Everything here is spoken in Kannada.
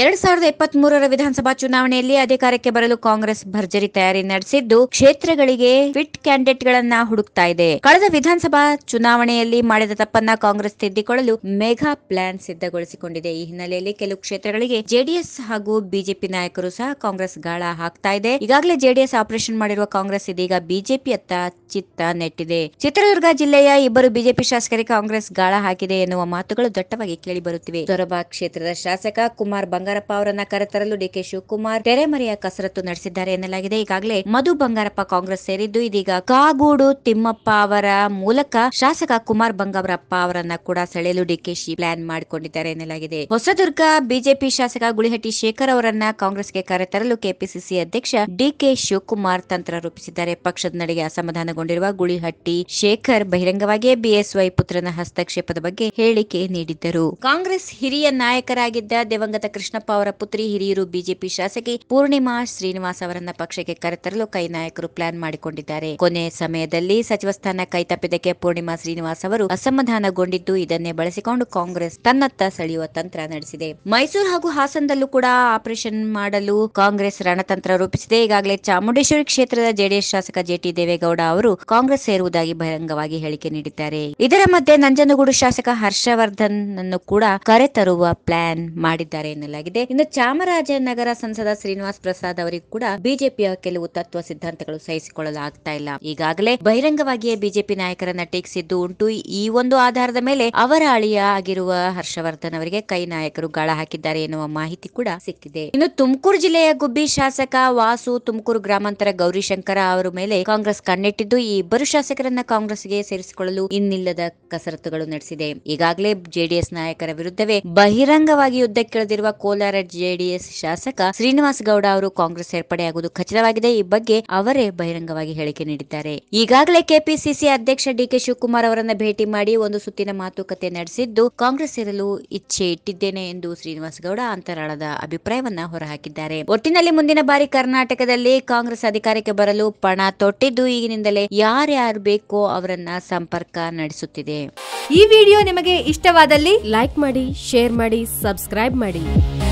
ಎರಡ್ ಸಾವಿರದ ಇಪ್ಪತ್ತ್ ಮೂರರ ವಿಧಾನಸಭಾ ಚುನಾವಣೆಯಲ್ಲಿ ಅಧಿಕಾರಕ್ಕೆ ಬರಲು ಕಾಂಗ್ರೆಸ್ ಭರ್ಜರಿ ತಯಾರಿ ನಡೆಸಿದ್ದು ಕ್ಷೇತ್ರಗಳಿಗೆ ಫಿಟ್ ಕ್ಯಾಂಡಿಡೇಟ್ ಗಳನ್ನ ಹುಡುಕ್ತಾ ಇದೆ ಕಳೆದ ವಿಧಾನಸಭಾ ಚುನಾವಣೆಯಲ್ಲಿ ಮಾಡಿದ ತಪ್ಪನ್ನ ಕಾಂಗ್ರೆಸ್ ತಿದ್ದಿಕೊಳ್ಳಲು ಮೆಗಾ ಪ್ಲಾನ್ ಸಿದ್ಧಗೊಳಿಸಿಕೊಂಡಿದೆ ಈ ಹಿನ್ನೆಲೆಯಲ್ಲಿ ಕೆಲವು ಕ್ಷೇತ್ರಗಳಿಗೆ ಜೆಡಿಎಸ್ ಹಾಗೂ ಬಿಜೆಪಿ ನಾಯಕರು ಸಹ ಕಾಂಗ್ರೆಸ್ ಗಾಳ ಹಾಕ್ತಾ ಇದೆ ಈಗಾಗಲೇ ಜೆಡಿಎಸ್ ಆಪರೇಷನ್ ಮಾಡಿರುವ ಕಾಂಗ್ರೆಸ್ ಇದೀಗ ಬಿಜೆಪಿಯತ್ತ ಚಿತ್ತ ನೆಟ್ಟಿದೆ ಚಿತ್ರದುರ್ಗ ಜಿಲ್ಲೆಯ ಇಬ್ಬರು ಬಿಜೆಪಿ ಶಾಸಕರಿಗೆ ಕಾಂಗ್ರೆಸ್ ಗಾಳ ಹಾಕಿದೆ ಎನ್ನುವ ಮಾತುಗಳು ದಟ್ಟವಾಗಿ ಕೇಳಿಬರುತ್ತಿವೆ ಸೊರಬ ಕ್ಷೇತ್ರದ ಶಾಸಕ ಕುಮಾರ್ ಬಂಗಾರಪ್ಪ ಅವರನ್ನ ಕರೆತರಲು ಡಿಕೆ ಶಿವಕುಮಾರ್ ತೆರೆಮರೆಯ ಕಸರತ್ತು ನಡೆಸಿದ್ದಾರೆ ಎನ್ನಲಾಗಿದೆ ಈಗಾಗಲೇ ಮಧು ಬಂಗಾರಪ್ಪ ಕಾಂಗ್ರೆಸ್ ಸೇರಿದ್ದು ಇದೀಗ ಕಾಗೋಡು ತಿಮ್ಮಪ್ಪ ಅವರ ಮೂಲಕ ಶಾಸಕ ಕುಮಾರ್ ಬಂಗಾರಪ್ಪ ಅವರನ್ನ ಕೂಡ ಸೆಳೆಯಲು ಡಿಕೆಶಿ ಪ್ಲಾನ್ ಮಾಡಿಕೊಂಡಿದ್ದಾರೆ ಎನ್ನಲಾಗಿದೆ ಹೊಸದುರ್ಗ ಬಿಜೆಪಿ ಶಾಸಕ ಗುಳಿಹಟ್ಟಿ ಶೇಖರ್ ಅವರನ್ನ ಕಾಂಗ್ರೆಸ್ಗೆ ಕರೆತರಲು ಕೆಪಿಸಿಸಿ ಅಧ್ಯಕ್ಷ ಡಿಕೆ ಶಿವಕುಮಾರ್ ತಂತ್ರ ರೂಪಿಸಿದ್ದಾರೆ ಪಕ್ಷದ ನಡೆಗೆ ಅಸಮಾಧಾನಗೊಂಡಿರುವ ಗುಳಿಹಟ್ಟಿ ಶೇಖರ್ ಬಹಿರಂಗವಾಗಿಯೇ ಬಿಎಸ್ವೈ ಪುತ್ರನ ಹಸ್ತಕ್ಷೇಪದ ಬಗ್ಗೆ ಹೇಳಿಕೆ ನೀಡಿದ್ದರು ಕಾಂಗ್ರೆಸ್ ಹಿರಿಯ ನಾಯಕರಾಗಿದ್ದ ದಿವಂಗತ ಕೃಷ್ಣ ಕೃಷ್ಣಪ್ಪ ಅವರ ಪುತ್ರಿ ಹಿರಿಯೂರು ಬಿಜೆಪಿ ಶಾಸಕಿ ಪೂರ್ಣಿಮಾ ಶ್ರೀನಿವಾಸ್ ಅವರನ್ನ ಪಕ್ಷಕ್ಕೆ ಕರೆತರಲು ಕೈ ನಾಯಕರು ಪ್ಲಾನ್ ಮಾಡಿಕೊಂಡಿದ್ದಾರೆ ಕೊನೆ ಸಮಯದಲ್ಲಿ ಸಚಿವ ಸ್ಥಾನ ಕೈತಪ್ಪಿದ್ದಕ್ಕೆ ಪೂರ್ಣಿಮಾ ಶ್ರೀನಿವಾಸ್ ಅವರು ಅಸಮಾಧಾನಗೊಂಡಿದ್ದು ಇದನ್ನೇ ಬಳಸಿಕೊಂಡು ಕಾಂಗ್ರೆಸ್ ತನ್ನತ್ತ ಸೆಳೆಯುವ ತಂತ್ರ ನಡೆಸಿದೆ ಮೈಸೂರು ಹಾಗೂ ಹಾಸನದಲ್ಲೂ ಕೂಡ ಆಪರೇಷನ್ ಮಾಡಲು ಕಾಂಗ್ರೆಸ್ ರಣತಂತ್ರ ರೂಪಿಸಿದೆ ಈಗಾಗಲೇ ಚಾಮುಂಡೇಶ್ವರಿ ಕ್ಷೇತ್ರದ ಜೆಡಿಎಸ್ ಶಾಸಕ ಜೆಟಿ ದೇವೇಗೌಡ ಅವರು ಕಾಂಗ್ರೆಸ್ ಸೇರುವುದಾಗಿ ಬಹಿರಂಗವಾಗಿ ಹೇಳಿಕೆ ನೀಡಿದ್ದಾರೆ ಇದರ ಮಧ್ಯೆ ನಂಜನಗೂಡು ಶಾಸಕ ಹರ್ಷವರ್ಧನ್ ಅನ್ನು ಕೂಡ ಕರೆತರುವ ಪ್ಲಾನ್ ಮಾಡಿದ್ದಾರೆ ಎನ್ನಲಾಗಿದೆ ಮಾಡಲಾಗಿದೆ ಇನ್ನು ಚಾಮರಾಜನಗರ ಸಂಸದ ಶ್ರೀನಿವಾಸ್ ಪ್ರಸಾದ್ ಅವರಿಗೂ ಕೂಡ ಬಿಜೆಪಿಯ ಕೆಲವು ತತ್ವ ಸಿದ್ಧಾಂತಗಳು ಸಹಿಸಿಕೊಳ್ಳಲಾಗ್ತಾ ಇಲ್ಲ ಈಗಾಗಲೇ ಬಹಿರಂಗವಾಗಿಯೇ ಬಿಜೆಪಿ ನಾಯಕರನ್ನ ಟೀಕಿಸಿದ್ದು ಉಂಟು ಈ ಒಂದು ಆಧಾರದ ಮೇಲೆ ಅವರ ಅಳಿಯ ಆಗಿರುವ ಹರ್ಷವರ್ಧನ್ ಅವರಿಗೆ ಕೈ ನಾಯಕರು ಗಾಳ ಹಾಕಿದ್ದಾರೆ ಎನ್ನುವ ಮಾಹಿತಿ ಕೂಡ ಸಿಕ್ಕಿದೆ ಇನ್ನು ತುಮಕೂರು ಜಿಲ್ಲೆಯ ಗುಬ್ಬಿ ಶಾಸಕ ವಾಸು ತುಮಕೂರು ಗ್ರಾಮಾಂತರ ಗೌರಿಶಂಕರ ಅವರ ಮೇಲೆ ಕಾಂಗ್ರೆಸ್ ಕಣ್ಣಿಟ್ಟಿದ್ದು ಈ ಇಬ್ಬರು ಶಾಸಕರನ್ನ ಕಾಂಗ್ರೆಸ್ಗೆ ಸೇರಿಸಿಕೊಳ್ಳಲು ಇನ್ನಿಲ್ಲದ ಕಸರತ್ತುಗಳು ನಡೆಸಿದೆ ಈಗಾಗಲೇ ಜೆಡಿಎಸ್ ನಾಯಕರ ವಿರುದ್ಧವೇ ಬಹಿರಂಗವಾಗಿ ಯುದ್ಧಕ್ಕಿಳಿದಿರುವ ಕೋಲಾರ ಜೆಡಿಎಸ್ ಶಾಸಕ ಶ್ರೀನಿವಾಸ್ ಗೌಡ ಅವರು ಕಾಂಗ್ರೆಸ್ ಸೇರ್ಪಡೆಯಾಗುವುದು ಖಚಿತವಾಗಿದೆ ಈ ಬಗ್ಗೆ ಅವರೇ ಬಹಿರಂಗವಾಗಿ ಹೇಳಿಕೆ ನೀಡಿದ್ದಾರೆ ಈಗಾಗಲೇ ಕೆಪಿಸಿಸಿ ಅಧ್ಯಕ್ಷ ಡಿಕೆ ಶಿವಕುಮಾರ್ ಅವರನ್ನ ಭೇಟಿ ಮಾಡಿ ಒಂದು ಸುತ್ತಿನ ಮಾತುಕತೆ ನಡೆಸಿದ್ದು ಕಾಂಗ್ರೆಸ್ ಸೇರಲು ಇಚ್ಛೆ ಇಟ್ಟಿದ್ದೇನೆ ಎಂದು ಶ್ರೀನಿವಾಸ್ ಗೌಡ ಅಂತರಾಳದ ಅಭಿಪ್ರಾಯವನ್ನ ಹೊರಹಾಕಿದ್ದಾರೆ ಒಟ್ಟಿನಲ್ಲಿ ಮುಂದಿನ ಬಾರಿ ಕರ್ನಾಟಕದಲ್ಲಿ ಕಾಂಗ್ರೆಸ್ ಅಧಿಕಾರಕ್ಕೆ ಬರಲು ಪಣ ತೊಟ್ಟಿದ್ದು ಈಗಿನಿಂದಲೇ ಯಾರ್ಯಾರು ಬೇಕೋ ಅವರನ್ನ ಸಂಪರ್ಕ ನಡೆಸುತ್ತಿದೆ ಈ ವಿಡಿಯೋ ನಿಮಗೆ ಇಷ್ಟವಾದಲ್ಲಿ ಲೈಕ್ ಮಾಡಿ ಶೇರ್ ಮಾಡಿ ಸಬ್ಸ್ಕ್ರೈಬ್ ಮಾಡಿ